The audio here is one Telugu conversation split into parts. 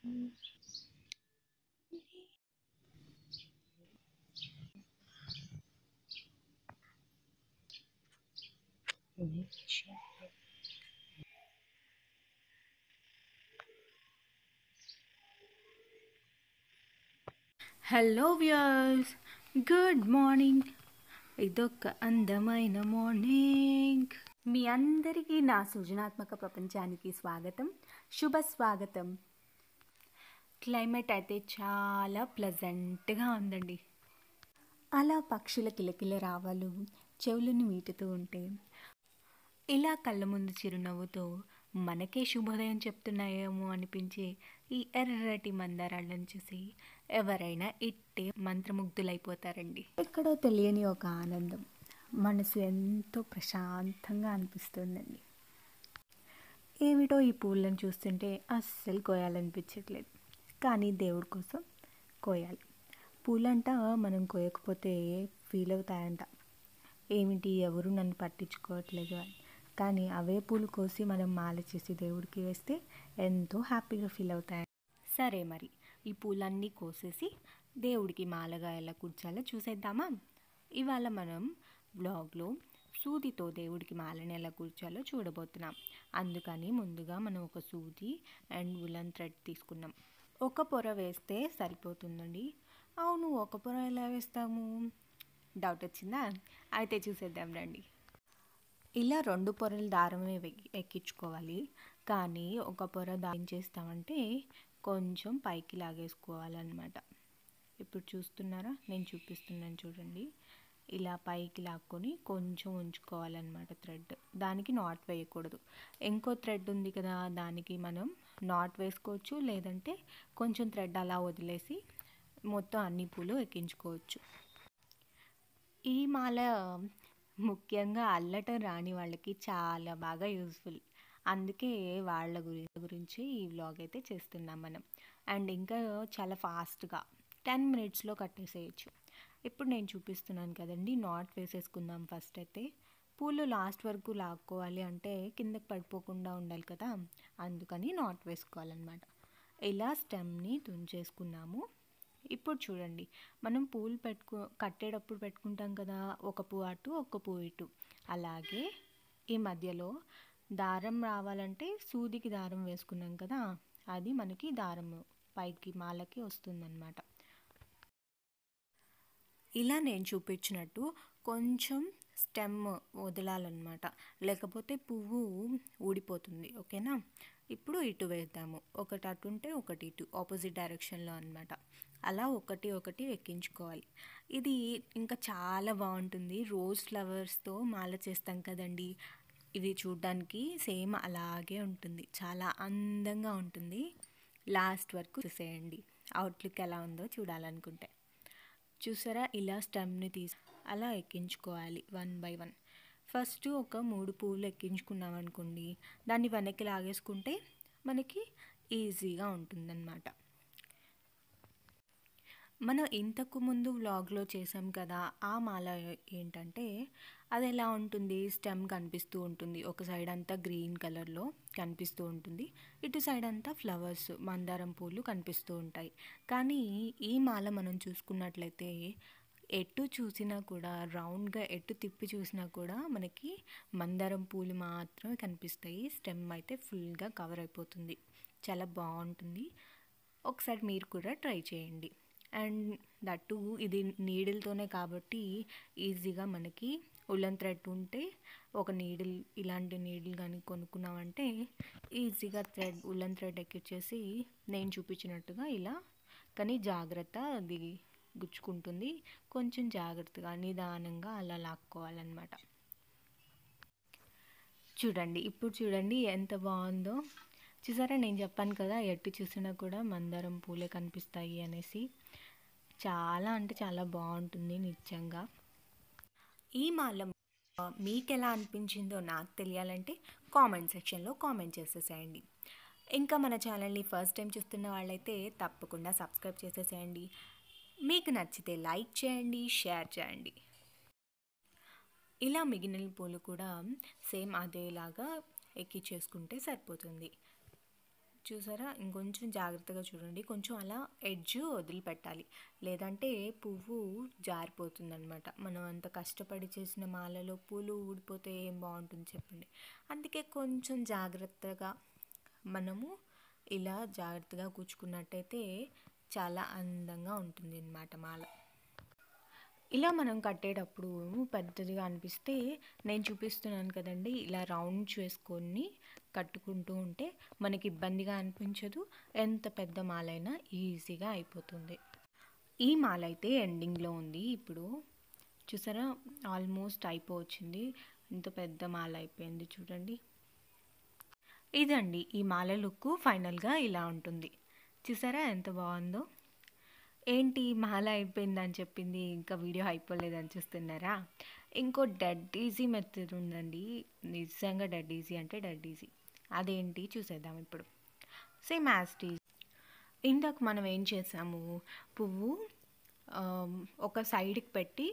హలో వ్యూయర్స్ గుడ్ మార్నింగ్ ఇదొక అందమైన మార్నింగ్ మీ అందరికీ నా సృజనాత్మక ప్రపంచానికి స్వాగతం శుభ స్వాగతం క్లైమేట్ అయితే చాలా ప్లజెంట్గా ఉందండి అలా పక్షుల కిలకిల రావాలు చెవులను మీటుతూ ఉంటే ఇలా కళ్ళ ముందు చిరునవ్వుతో మనకే శుభోదయం చెప్తున్నాయేమో అనిపించే ఈ ఎర్రటి మందారాలను చూసి ఎవరైనా ఇట్టే మంత్రముగ్ధులైపోతారండి ఎక్కడో తెలియని ఒక ఆనందం మనసు ఎంతో ప్రశాంతంగా అనిపిస్తుందండి ఏమిటో ఈ పూలను చూస్తుంటే అస్సలు కోయాలనిపించట్లేదు కానీ దేవుడి కోసం కోయాలి పూలంట మనం కోయకపోతే ఫీల్ అవుతాయంట ఏమిటి ఎవరు నన్ను పట్టించుకోవట్లేదు అని కానీ అవే పూలు కోసి మనం మాల చేసి దేవుడికి వేస్తే ఎంతో హ్యాపీగా ఫీల్ అవుతాయి సరే మరి ఈ పూలన్నీ కోసేసి దేవుడికి మాలగా ఎలా కూర్చాలో చూసేద్దామా ఇవాళ మనం బ్లాగ్లో సూదితో దేవుడికి మాలని ఎలా కూర్చాలో చూడబోతున్నాం అందుకని ముందుగా మనం ఒక సూది అండ్ ఉలన్ థ్రెడ్ తీసుకున్నాం ఒక పొర వేస్తే సరిపోతుందండి అవును ఒక పొర ఎలా వేస్తాము డౌట్ వచ్చిందా అయితే చూసేద్దాం రండి ఇలా రెండు పొరలు దారమే ఎక్కించుకోవాలి కానీ ఒక పొర దారం చేస్తామంటే కొంచెం పైకి లాగేసుకోవాలన్నమాట ఇప్పుడు చూస్తున్నారా నేను చూపిస్తున్నాను చూడండి ఇలా పైకి లాక్కొని కొంచెం ఉంచుకోవాలన్నమాట థ్రెడ్ దానికి నాట్ వేయకూడదు ఇంకో థ్రెడ్ ఉంది కదా దానికి మనం నాట్ వేసుకోవచ్చు లేదంటే కొంచెం థ్రెడ్ అలా వదిలేసి మొత్తం అన్ని పూలు ఎక్కించుకోవచ్చు ఈ మాల ముఖ్యంగా అల్లటం రాని వాళ్ళకి చాలా బాగా యూస్ఫుల్ అందుకే వాళ్ళ గురించి గురించి ఈ వ్లాగ్ అయితే చేస్తున్నాం మనం అండ్ ఇంకా చాలా ఫాస్ట్గా టెన్ మినిట్స్లో కట్టేసేయచ్చు ఇప్పుడు నేను చూపిస్తున్నాను కదండి నాట్ వేసేసుకుందాం ఫస్ట్ అయితే పూలు లాస్ట్ వరకు లాక్కోవాలి అంటే కిందకి పడిపోకుండా ఉండాలి కదా అందుకని నాట్ వేసుకోవాలన్నమాట ఇలా స్టెమ్ని తుంచేసుకున్నాము ఇప్పుడు చూడండి మనం పూలు పెట్టుకు కట్టేటప్పుడు పెట్టుకుంటాం కదా ఒక పువ్వు అటు ఒక పువ్వు ఇటు అలాగే ఈ మధ్యలో దారం రావాలంటే సూదికి దారం వేసుకున్నాం కదా అది మనకి దారము పైకి మాలకి వస్తుందన్నమాట ఇలా నేను చూపించినట్టు కొంచెం స్టెమ్ వదలాలన్నమాట లేకపోతే పువ్వు ఊడిపోతుంది ఓకేనా ఇప్పుడు ఇటు వేద్దాము ఒకటి అటు ఉంటే ఒకటి ఇటు ఆపోజిట్ డైరెక్షన్లో అనమాట అలా ఒకటి ఒకటి ఎక్కించుకోవాలి ఇది ఇంకా చాలా బాగుంటుంది రోజ్ ఫ్లవర్స్తో మాల చేస్తాం కదండి ఇది చూడ్డానికి సేమ్ అలాగే ఉంటుంది చాలా అందంగా ఉంటుంది లాస్ట్ వరకు చూసేయండి అవుట్లుక్ ఎలా ఉందో చూడాలనుకుంటే చూసారా ఇలా స్టెమ్ని తీసు అలా ఎక్కించుకోవాలి వన్ బై వన్ ఫస్ట్ ఒక మూడు పువ్వులు ఎక్కించుకున్నాం అనుకోండి దాన్ని వెనక్కి లాగేసుకుంటే మనకి ఈజీగా ఉంటుందన్నమాట మనం ఇంతకు ముందు వ్లాగ్లో చేసాం కదా ఆ మాల ఏంటంటే అది ఎలా ఉంటుంది స్టెమ్ కనిపిస్తూ ఉంటుంది ఒక సైడ్ అంతా గ్రీన్ కలర్లో కనిపిస్తూ ఉంటుంది ఇటు సైడ్ అంతా ఫ్లవర్స్ మందారం పూలు కనిపిస్తూ ఉంటాయి కానీ ఈ మాల మనం చూసుకున్నట్లయితే ఎటు చూసినా కూడా రౌండ్గా ఎటు తిప్పి చూసినా కూడా మనకి మందారం పూలు మాత్రమే కనిపిస్తాయి స్టెమ్ అయితే ఫుల్గా కవర్ అయిపోతుంది చాలా బాగుంటుంది ఒకసారి మీరు కూడా ట్రై చేయండి అండ్ దట్టు ఇది నీడిల్తోనే కాబట్టి ఈజీగా మనకి ఉల్లన్ థ్రెడ్ ఉంటే ఒక నీడిల్ ఇలాంటి నీడిల్ కానీ కొనుక్కున్నామంటే ఈజీగా థ్రెడ్ ఉల్లన్ థ్రెడ్ ఎక్కిచ్చేసి నేను చూపించినట్టుగా ఇలా కానీ జాగ్రత్త అది గుచ్చుకుంటుంది కొంచెం జాగ్రత్తగా నిదానంగా అలా లాక్కోవాలన్నమాట చూడండి ఇప్పుడు చూడండి ఎంత బాగుందో చూసారా నేను చెప్పాను కదా ఎట్టు చూసినా కూడా మందారం పూలే కనిపిస్తాయి అనేసి చాలా అంటే చాలా బాగుంటుంది నిజంగా ఈ మాల మీకు ఎలా అనిపించిందో నాకు తెలియాలంటే కామెంట్ సెక్షన్లో కామెంట్ చేసేసేయండి ఇంకా మన ఛానల్ని ఫస్ట్ టైం చూస్తున్న వాళ్ళైతే తప్పకుండా సబ్స్క్రైబ్ చేసేసేయండి మీకు నచ్చితే లైక్ చేయండి షేర్ చేయండి ఇలా మిగిలిన పూలు కూడా సేమ్ అదేలాగా ఎక్కి చేసుకుంటే సరిపోతుంది చూసారా ఇంకొంచెం జాగ్రత్తగా చూడండి కొంచెం అలా ఎడ్జ్ వదిలిపెట్టాలి లేదంటే పువ్వు జారిపోతుంది అనమాట మనం అంత కష్టపడి చేసిన మాలలో పూలు ఊడిపోతే ఏం బాగుంటుంది చెప్పండి అందుకే కొంచెం జాగ్రత్తగా మనము ఇలా జాగ్రత్తగా కూర్చుకున్నట్టయితే చాలా అందంగా ఉంటుంది అన్నమాట మాల ఇలా మనం కట్టేటప్పుడు పెద్దదిగా అనిపిస్తే నేను చూపిస్తున్నాను కదండి ఇలా రౌండ్ చేసుకొని కట్టుకుంటూ ఉంటే మనకి ఇబ్బందిగా అనిపించదు ఎంత పెద్ద మాలైనా ఈజీగా అయిపోతుంది ఈ మాల అయితే ఎండింగ్లో ఉంది ఇప్పుడు చూసారా ఆల్మోస్ట్ అయిపోవచ్చింది ఇంత పెద్ద మాల అయిపోయింది చూడండి ఇదండి ఈ మాల లుక్ ఫైనల్గా ఇలా ఉంటుంది చూసారా ఎంత బాగుందో ఏంటి మాల అయిపోయిందని చెప్పింది ఇంకా వీడియో అయిపోలేదని చూస్తున్నారా ఇంకో డెడ్ ఈజీ మెథడ్ ఉందండి నిజంగా డెడ్ ఈజీ అంటే డెడ్ ఈజీ అదేంటి చూసేద్దాం ఇప్పుడు సేమ్ యాస్టీజ్ ఇందాక మనం ఏం చేసాము పువ్వు ఒక సైడ్కి పెట్టి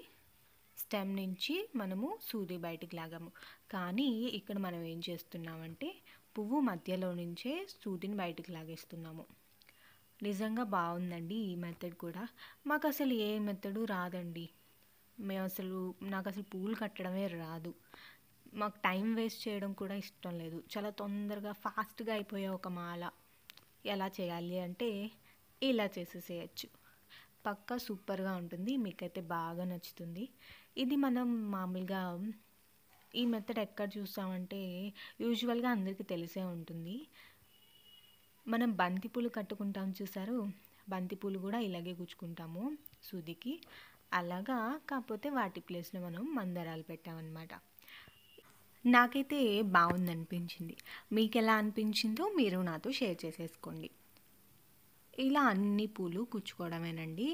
స్టెమ్ నుంచి మనము సూది బయటికి లాగాము కానీ ఇక్కడ మనం ఏం చేస్తున్నామంటే పువ్వు మధ్యలో నుంచే సూదిని బయటికి లాగేస్తున్నాము నిజంగా బాగుందండి ఈ మెథడ్ కూడా మాకు అసలు ఏ మెథడు రాదండి మేము అసలు నాకు అసలు పూలు కట్టడమే రాదు మాకు టైం వేస్ట్ చేయడం కూడా ఇష్టం లేదు చాలా తొందరగా ఫాస్ట్గా అయిపోయే ఒక మాల ఎలా చేయాలి అంటే ఇలా చేసేసేయచ్చు పక్కా సూపర్గా ఉంటుంది మీకైతే బాగా నచ్చుతుంది ఇది మనం మామూలుగా ఈ మెథడ్ ఎక్కడ చూస్తామంటే యూజువల్గా అందరికీ తెలిసే ఉంటుంది మనం బంతిపూలు కట్టుకుంటాం చూసారు బంతిపూలు కూడా ఇలాగే గుచ్చుకుంటాము సూదికి అలాగా కాకపోతే వాటి ప్లేస్లో మనం మందరాలు పెట్టామన్నమాట నాకైతే బాగుంది అనిపించింది మీకు ఎలా అనిపించిందో మీరు నాతో షేర్ చేసేసుకోండి ఇలా అన్ని పూలు కుచ్చుకోవడమేనండి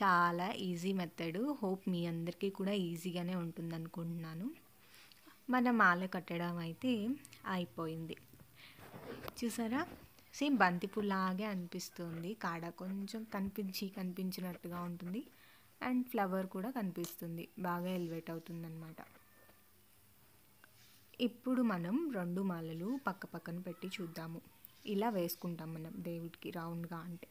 చాలా ఈజీ మెథడ్ హోప్ మీ అందరికీ కూడా ఈజీగానే ఉంటుంది అనుకుంటున్నాను మన మాల కట్టడం అయితే అయిపోయింది చూసారా సేమ్ బంతిపూలాగే అనిపిస్తుంది కాడ కొంచెం కనిపించి కనిపించినట్టుగా ఉంటుంది అండ్ ఫ్లవర్ కూడా కనిపిస్తుంది బాగా ఎలివేట్ అవుతుందన్నమాట ఇప్పుడు మనం రెండు మాలలు పక్క పక్కన పెట్టి చూద్దాము ఇలా వేసుకుంటాం మనం దేవుడికి రౌండ్గా అంటే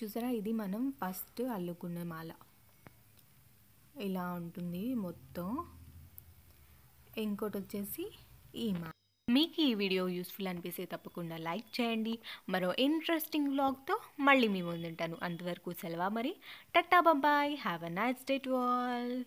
చూసారా ఇది మనం ఫస్ట్ అల్లుకున్న మాల ఇలా ఉంటుంది మొత్తం ఇంకోటి వచ్చేసి ఈ మాల మీకు ఈ వీడియో యూస్ఫుల్ అనిపిస్తే తప్పకుండా లైక్ చేయండి మరో ఇంట్రెస్టింగ్ వ్లాగ్తో మళ్ళీ మీ ముందుంటాను అంతవరకు సెలవా మరి టట్టా బాబాయ్ have a nice date wall